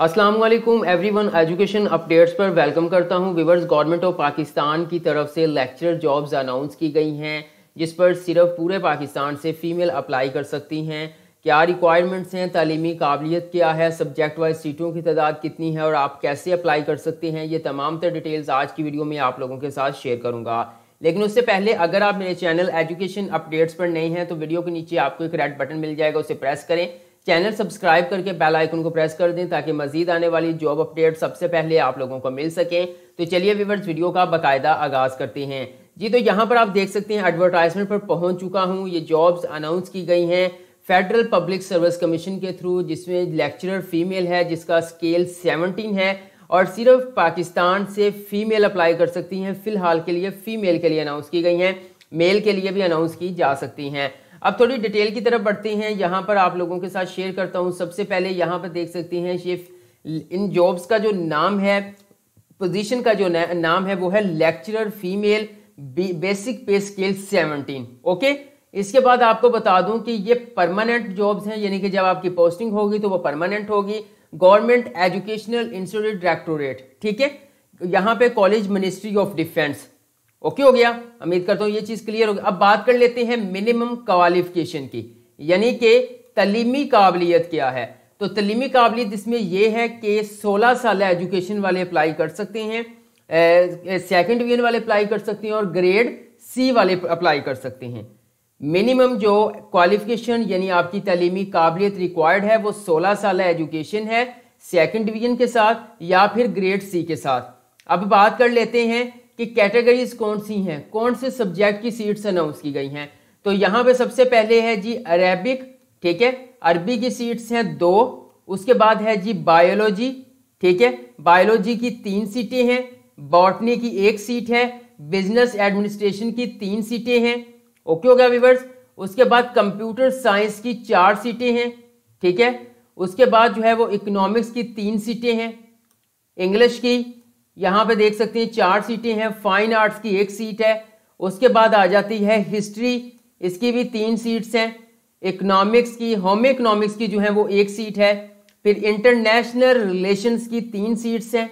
Aslam everyone education updates पर welcome करता हूं विवर्स गवर्नमेंट ऑफ पाकिस्तान की तरफ से लेक्चर जॉब्स अनाउंस की गई हैं जिस पर सिर्फ पूरे पाकिस्तान से फ़ीमेल अप्लाई कर सकती हैं क्या रिक्वायरमेंट्स हैं तलीमी काबिलियत क्या है सब्जेक्ट वाइज सीटों की तादाद कितनी है और आप कैसे अप्लाई कर सकते हैं ये तमाम तर डिटेल्स आज की वीडियो में आप लोगों के साथ शेयर करूँगा लेकिन उससे पहले अगर आप मेरे चैनल एजुकेशन अपडेट्स पर नहीं हैं तो वीडियो के नीचे आपको एक रेड बटन मिल जाएगा उसे प्रेस करें चैनल सब्सक्राइब करके बेल आइकन को प्रेस कर दें ताकि मजीद आने वाली जॉब अपडेट सबसे पहले आप लोगों को मिल सके तो चलिए विवर्स वीडियो का बाकायदा आगाज़ करते हैं जी तो यहाँ पर आप देख सकते हैं एडवर्टाइजमेंट पर पहुँच चुका हूँ ये जॉब्स अनाउंस की गई हैं फेडरल पब्लिक सर्विस कमीशन के थ्रू जिसमें लेक्चरर फीमेल है जिसका स्केल 17 है और सिर्फ पाकिस्तान से फीमेल अप्लाई कर सकती हैं फिलहाल के लिए फीमेल के लिए अनाउंस की गई हैं मेल के लिए भी अनाउंस की जा सकती हैं अब थोड़ी डिटेल की तरफ बढ़ते हैं यहाँ पर आप लोगों के साथ शेयर करता हूँ सबसे पहले यहाँ पर देख सकते हैं ये इन जॉब्स का जो नाम है पोजीशन का जो नाम है वो है lecturer female basic pay scale seventeen okay इसके बाद आपको बता दूं कि ये परमानेंट जॉब्स हैं यानी कि जब आपकी पोस्टिंग होगी तो वो परमानेंट होगी गवर्नमेंट एजुकेशनल इंस्टीट्यूट डायरेक्टोरेट ठीक है यहाँ पे college ministry of defence okay हो गया उम्मीद करता हूँ ये चीज़ क्लियर हो गया अब बात कर लेते हैं मिनिमम क्वालिफिकेशन की यानी कि तलीमी काबिलियत क्या है तो तलीमी काबिलियत इसमें यह है कि 16 साल एजुकेशन वाले अप्लाई कर सकते हैं सेकेंड डिवीजन वाले अप्लाई कर सकते हैं और ग्रेड सी वाले अप्लाई कर सकते हैं मिनिमम जो क्वालिफिकेशन यानी आपकी तलीमी काबिलियत रिक्वायर्ड है वो 16 साल एजुकेशन है सेकेंड डिवीजन के साथ या फिर ग्रेड सी के साथ अब बात कर लेते हैं कि कैटेगरीज कौन सी हैं कौन से सब्जेक्ट की सीट्स अनाउंस की गई हैं तो यहाँ पे सबसे पहले है जी अरेबिक ठीक है अरबी की सीट्स हैं दो उसके बाद है जी बायोलॉजी ठीक है बायोलॉजी की तीन सीटें हैं बॉटनी की एक सीट है बिजनेस एडमिनिस्ट्रेशन की तीन सीटें हैं ओके हो गया विवर्स उसके बाद कंप्यूटर साइंस की चार सीटें हैं ठीक है उसके बाद जो है वो इकोनॉमिक्स की तीन सीटें हैं इंग्लिश की यहाँ पे देख सकते हैं चार सीटें हैं फाइन आर्ट्स की एक सीट है उसके बाद आ जाती है हिस्ट्री इसकी भी तीन सीट्स हैं इकोनॉमिक्स की होम इकोनॉमिक्स की जो है वो एक सीट है फिर इंटरनेशनल रिलेशंस की तीन सीट्स हैं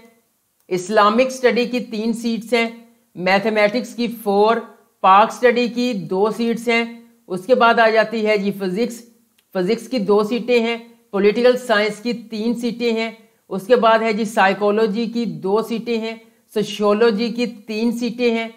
इस्लामिक स्टडी की तीन सीट्स हैं मैथमेटिक्स की फोर पार्क स्टडी की दो सीट्स हैं उसके बाद आ जाती है जी फिज़िक्स फिज़िक्स की दो सीटें हैं पॉलिटिकल साइंस की तीन सीटें हैं उसके बाद है जी साइकोलॉजी की दो सीटें हैं सोशियोलॉजी की तीन सीटें हैं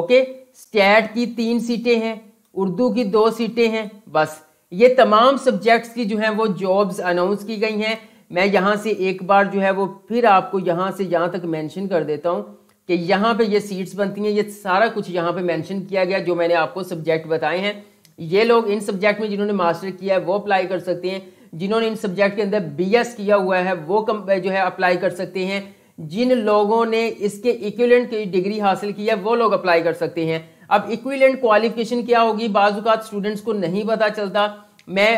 ओके स्टैट की तीन सीटें हैं उर्दू की दो सीटें हैं बस ये तमाम सब्जेक्ट्स की जो है वो जॉब्स अनाउंस की गई हैं मैं यहाँ से एक बार जो है वो फिर आपको यहाँ से यहाँ तक मेंशन कर देता हूँ कि यहाँ पे ये सीट्स बनती हैं ये सारा कुछ यहाँ पे मेंशन किया गया जो मैंने आपको सब्जेक्ट बताए हैं ये लोग इन सब्जेक्ट में जिन्होंने मास्टर किया है वो अप्लाई कर सकते हैं जिन्होंने इन सब्जेक्ट के अंदर बीएस किया हुआ है वो कम जो है अप्लाई कर सकते हैं जिन लोगों ने इसके इक्विलेंट की डिग्री हासिल की है वो लोग अप्लाई कर सकते हैं अब इक्विलेंट क्वालिफिकेशन क्या होगी बाजूकात स्टूडेंट्स को नहीं पता चलता मैं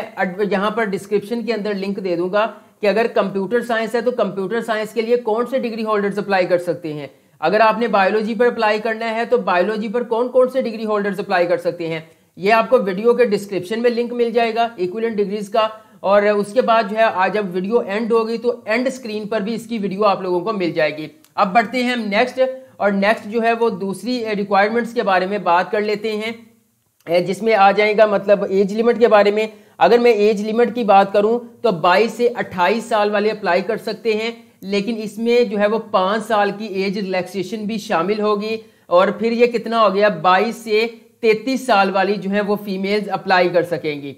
यहाँ पर डिस्क्रिप्शन के अंदर लिंक दे दूंगा कि अगर कंप्यूटर साइंस है तो कंप्यूटर साइंस के लिए कौन से डिग्री होल्डर्स अप्लाई कर सकते हैं अगर आपने बायोलॉजी पर अप्लाई करना है तो बायोलॉजी पर कौन कौन से डिग्री होल्डर्स अप्लाई कर सकते हैं ये आपको वीडियो के डिस्क्रिप्शन में लिंक मिल जाएगा इक्विलेंट डिग्रीज का और उसके बाद जो है आज जब वीडियो एंड होगी तो एंड स्क्रीन पर भी इसकी वीडियो आप लोगों को मिल जाएगी अब बढ़ते हैं हम नेक्स्ट और नेक्स्ट जो है वो दूसरी रिक्वायरमेंट्स eh, के बारे में बात कर लेते हैं eh, जिसमें आ जाएगा मतलब एज लिमिट के बारे में अगर मैं एज लिमिट की बात करूं तो 22 से 28 साल वाले अप्लाई कर सकते हैं लेकिन इसमें जो है वो पाँच साल की एज रिलैक्सेशन भी शामिल होगी और फिर ये कितना हो गया 22 से 33 साल वाली जो है वो फीमेल्स अप्लाई कर सकेंगी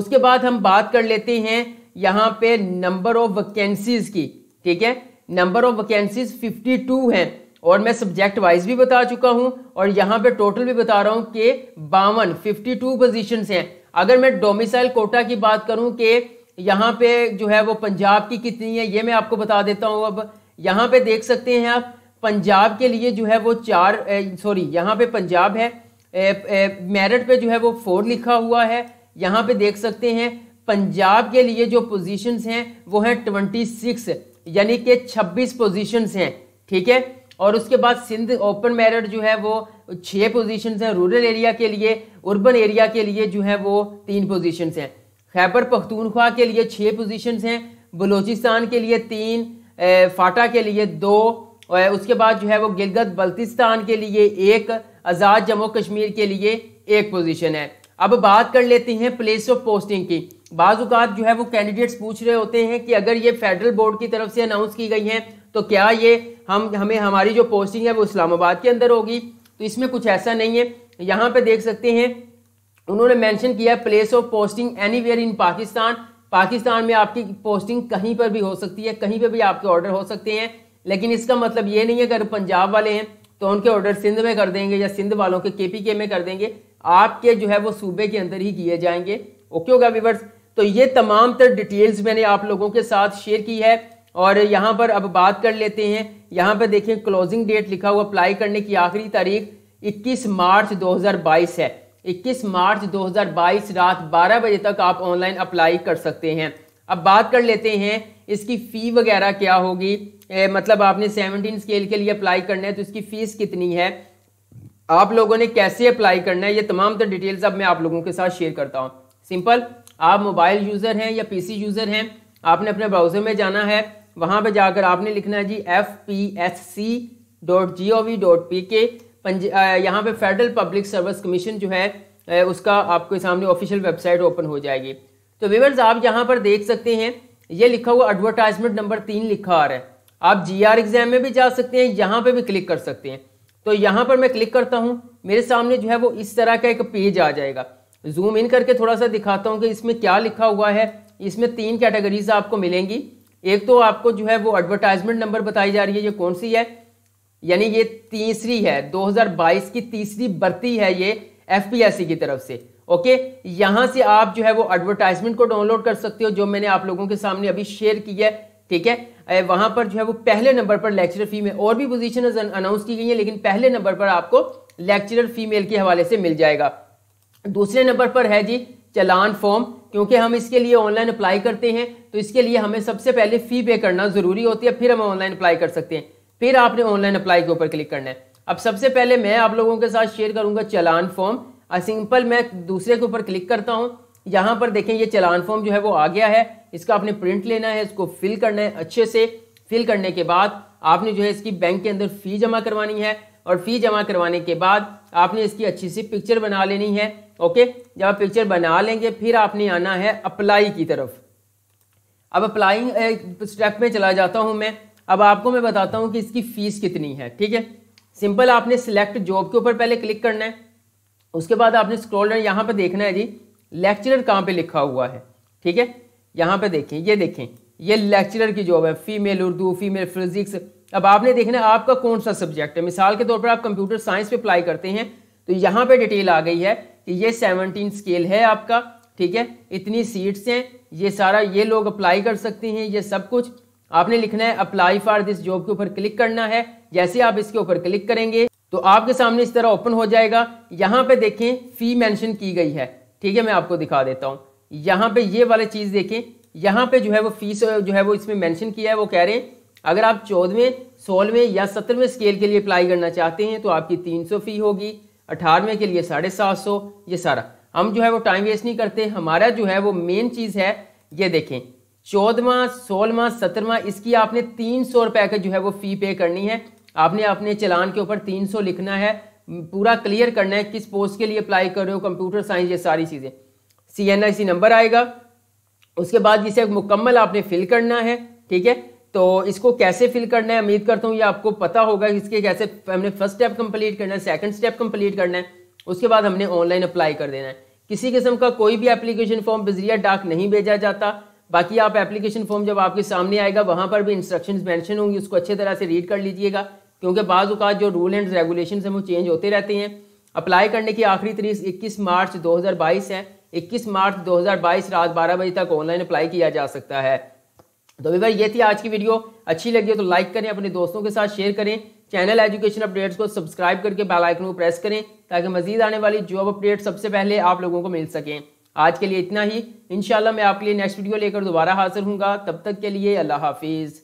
उसके बाद हम बात कर लेते हैं यहाँ पे नंबर ऑफ वैकेंसीज की ठीक है नंबर ऑफ वैकेंसीज 52 हैं और मैं सब्जेक्ट वाइज भी बता चुका हूँ और यहाँ पे टोटल भी बता रहा हूँ कि बावन 52 टू हैं अगर मैं डोमिसाइल कोटा की बात करूँ कि यहाँ पे जो है वो पंजाब की कितनी है ये मैं आपको बता देता हूँ अब यहाँ पे देख सकते हैं आप पंजाब के लिए जो है वो चार सॉरी यहाँ पे पंजाब है मेरिट पे जो है वो फोर लिखा हुआ है यहाँ पे देख सकते हैं पंजाब के लिए जो पोजीशंस हैं वो हैं सिक्स यानी कि छब्बीस पोजीशंस हैं ठीक है और उसके बाद सिंध ओपन मैरिट जो है वो छः पोजीशंस हैं रूरल एरिया के लिए उर्बन एरिया के लिए जो है वो तीन पोजीशंस हैं खैबर पख्तूनख्वा के लिए छः पोजीशंस हैं बलूचिस्तान के लिए तीन फाटा के लिए दो और उसके बाद जो है वो गिलगत बल्तिस्तान के लिए एक आज़ाद जम्मू कश्मीर के लिए एक पोजीशन है अब बात कर लेते हैं प्लेस ऑफ पोस्टिंग की बाज़ात जो है वो कैंडिडेट्स पूछ रहे होते हैं कि अगर ये फेडरल बोर्ड की तरफ से अनाउंस की गई है तो क्या ये हम हमें हमारी जो पोस्टिंग है वो इस्लामाबाद के अंदर होगी तो इसमें कुछ ऐसा नहीं है यहाँ पे देख सकते हैं उन्होंने मेंशन किया place of posting any in Pakistan Pakistan में आपकी पोस्टिंग कहीं पर भी हो सकती है कहीं पर भी आपके ऑर्डर हो सकते हैं लेकिन इसका मतलब ये नहीं है अगर पंजाब वाले हैं तो उनके ऑर्डर सिंध में कर देंगे या सिंध वालों के के में कर देंगे आपके जो है वो सूबे के अंदर ही किए जाएंगे ओके होगा विवर्स तो ये तमाम तर डिटेल्स मैंने आप लोगों के साथ शेयर की है और यहाँ पर अब बात कर लेते हैं यहाँ पर देखें क्लोजिंग डेट लिखा हुआ अप्लाई करने की आखिरी तारीख 21 मार्च 2022 है 21 मार्च 2022 रात 12 बजे तक आप ऑनलाइन अप्लाई कर सकते हैं अब बात कर लेते हैं इसकी फ़ी वगैरह क्या होगी ए, मतलब आपने 17 स्केल के लिए अप्लाई करना है तो इसकी फ़ीस कितनी है आप लोगों ने कैसे अप्लाई करना है ये तमाम तो डिटेल्स अब मैं आप लोगों के साथ शेयर करता हूँ सिंपल आप मोबाइल यूज़र हैं या पीसी यूज़र हैं आपने अपने ब्राउज़र में जाना है वहां पर जाकर आपने लिखना है G F P S C dot G O V dot P K यहाँ पे फेडरल पब्लिक सर्विस कमीशन जो है उसका आपके सामने ऑफिशियल वेबसाइट ओपन हो जाएगी तो व्यूवर्स आप यहाँ पर देख सकते हैं ये लिखा हुआ एडवर्टाइजमेंट नंबर तीन लिखा आ रहा है आप जी आर एग्जाम में भी जा सकते हैं यहाँ पे भी क्लिक कर सकते हैं तो यहाँ पर मैं क्लिक करता हूँ मेरे सामने जो है वो इस तरह का एक पेज आ जाएगा जूम इन करके थोड़ा सा दिखाता हूँ कि इसमें क्या लिखा हुआ है इसमें तीन कैटेगरीज आपको मिलेंगी एक तो आपको जो है वो एडवर्टाइजमेंट नंबर बताई जा रही है ये कौन सी है यानी ये तीसरी है 2022 की तीसरी बर्ती है ये एफ की तरफ से ओके यहां से आप जो है वो एडवर्टाइजमेंट को डाउनलोड कर सकते हो जो मैंने आप लोगों के सामने अभी शेयर की है ठीक है वहां पर जो है वो पहले नंबर पर लेक्चरर फी में और भी पोजीशन अनाउंस की गई है लेकिन पहले नंबर पर आपको लेक्चरर फीमेल के हवाले से मिल जाएगा दूसरे नंबर पर है जी चलान फॉर्म क्योंकि हम इसके लिए ऑनलाइन अप्लाई करते हैं तो इसके लिए हमें सबसे पहले फ़ी पे करना ज़रूरी होती है फिर हम ऑनलाइन अप्लाई कर सकते हैं फिर आपने ऑनलाइन अप्लाई के ऊपर क्लिक करना है अब सबसे पहले मैं आप लोगों के साथ शेयर करूंगा चलान फॉर्म सिंपल मैं दूसरे के ऊपर क्लिक करता हूं यहां पर देखें ये चलान फॉर्म जो है वो आ गया है इसका आपने प्रिंट लेना है इसको फिल करना है अच्छे से फिल करने के बाद आपने जो है इसकी बैंक के अंदर फ़ी जमा करवानी है और फ़ी जमा करवाने के बाद आपने इसकी अच्छी सी पिक्चर बना लेनी है ओके जब आप पिक्चर बना लेंगे फिर आपने आना है अप्लाई की तरफ अब अप्लाई स्टेप में चला जाता हूं मैं अब आपको मैं बताता हूँ कि इसकी फ़ीस कितनी है ठीक है सिंपल आपने सिलेक्ट जॉब के ऊपर पहले क्लिक करना है उसके बाद आपने स्क्रोल यहाँ पर देखना है जी लेक्चरर कहाँ पे लिखा हुआ है ठीक है यहाँ पे देखें ये देखें ये लेक्चरर की जॉब है फीमेल उर्दू फीमेल फिजिक्स अब आपने देखना आपका कौन सा सब्जेक्ट है मिसाल के तौर पर आप कंप्यूटर साइंस पे अप्लाई करते हैं तो यहाँ पे डिटेल आ गई है कि ये सेवनटीन स्केल है आपका ठीक है इतनी सीट्स हैं ये सारा ये लोग अप्लाई कर सकते हैं ये सब कुछ आपने लिखना है अप्लाई फॉर दिस जॉब के ऊपर क्लिक करना है जैसे आप इसके ऊपर क्लिक करेंगे तो आपके सामने इस तरह ओपन हो जाएगा यहाँ पे देखें फी मेंशन की गई है ठीक है मैं आपको दिखा देता हूँ यहाँ पे ये वाले चीज़ देखें यहाँ पे जो है वो फीस जो है वो इसमें मेंशन किया है वो कह रहे हैं अगर आप चौदहवें सोलहवें या सत्रहवें स्केल के लिए अप्लाई करना चाहते हैं तो आपकी तीन सौ फी होगी अठारहवें के लिए साढ़े सात सौ ये सारा हम जो है वो टाइम वेस्ट नहीं करते हमारा जो है वो मेन चीज़ है ये देखें चौदवा सोलहवा सत्रहवा इसकी आपने तीन सौ रुपए का जो है वो फ़ी पे करनी है आपने अपने चलान के ऊपर तीन सौ लिखना है पूरा क्लियर करना है किस पोस्ट के लिए अप्लाई कर रहे हो कंप्यूटर साइंस ये सारी चीज़ें सी एन आई सी नंबर आएगा उसके बाद इसे मुकम्मल आपने फिल करना है ठीक है तो इसको कैसे फिल करना है उम्मीद करता हूँ ये आपको पता होगा इसके कैसे हमने फर्स्ट स्टेप कंप्लीट करना है सेकंड स्टेप कंप्लीट करना है उसके बाद हमने ऑनलाइन अप्लाई कर देना है किसी किस्म का कोई भी एप्लीकेशन फॉर्म बजरिया डाक नहीं भेजा जाता बाकी आप एप्लीकेशन फॉर्म जब आपके सामने आएगा वहाँ पर भी इंस्ट्रक्शन मैंशन होंगी उसको अच्छे तरह से रीड कर लीजिएगा क्योंकि बाज़ अवत जो रूल एंड रेगुलेशन है वो चेंज होते रहते हैं अप्लाई करने की आखिरी तरीक इक्कीस मार्च दो है 21 मार्च 2022 रात बारह बजे तक ऑनलाइन अप्लाई किया जा सकता है तो भाई ये थी आज की वीडियो अच्छी लगी हो तो लाइक करें अपने दोस्तों के साथ शेयर करें चैनल एजुकेशन अपडेट्स को सब्सक्राइब करके बेल आइकन को प्रेस करें ताकि मजीद आने वाली जॉब अपडेट सबसे पहले आप लोगों को मिल सकें आज के लिए इतना ही इनशाला मैं आपके लिए नेक्स्ट वीडियो लेकर दोबारा हाजिर हूँ तब तक के लिए अल्लाह हाफिज़